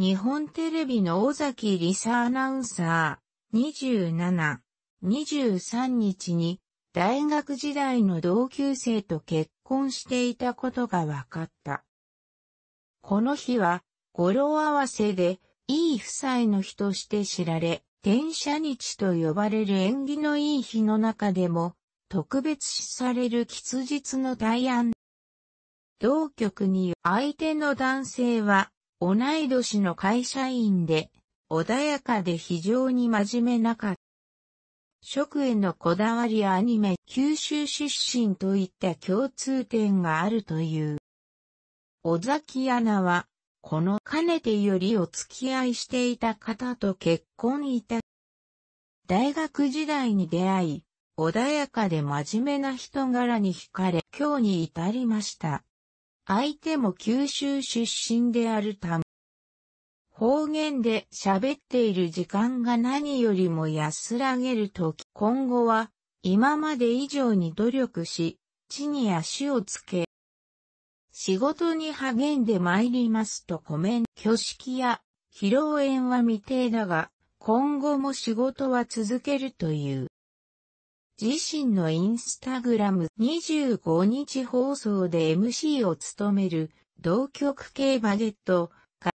日本テレビの尾崎理沙アナウンサー、27、23日に、大学時代の同級生と結婚していたことが分かった。この日は、語呂合わせで、いい夫妻の日として知られ、転写日と呼ばれる縁起のいい日の中でも、特別視される吉日の大安。同局に相手の男性は、同い年の会社員で、穏やかで非常に真面目なかった。食へのこだわりやアニメ、九州出身といった共通点があるという。尾崎アナは、このかねてよりお付き合いしていた方と結婚いた。大学時代に出会い、穏やかで真面目な人柄に惹かれ、今日に至りました。相手も九州出身であるため、方言で喋っている時間が何よりも安らげるとき、今後は今まで以上に努力し、地に足をつけ、仕事に励んで参りますとコメント、挙式や披露宴は未定だが、今後も仕事は続けるという。自身のインスタグラム25日放送で MC を務める同局系バゲットが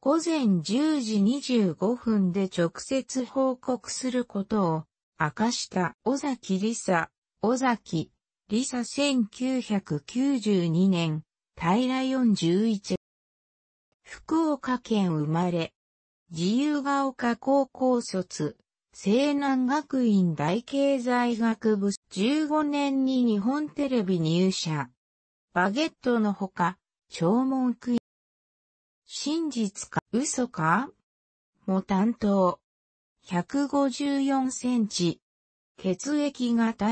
午前10時25分で直接報告することを明かした尾崎り沙、尾崎りさ1992年、平41福岡県生まれ、自由が丘高校卒、西南学院大経済学部15年に日本テレビ入社。バゲットのほか、聴聞クイ真実か嘘かも担当。154センチ。血液型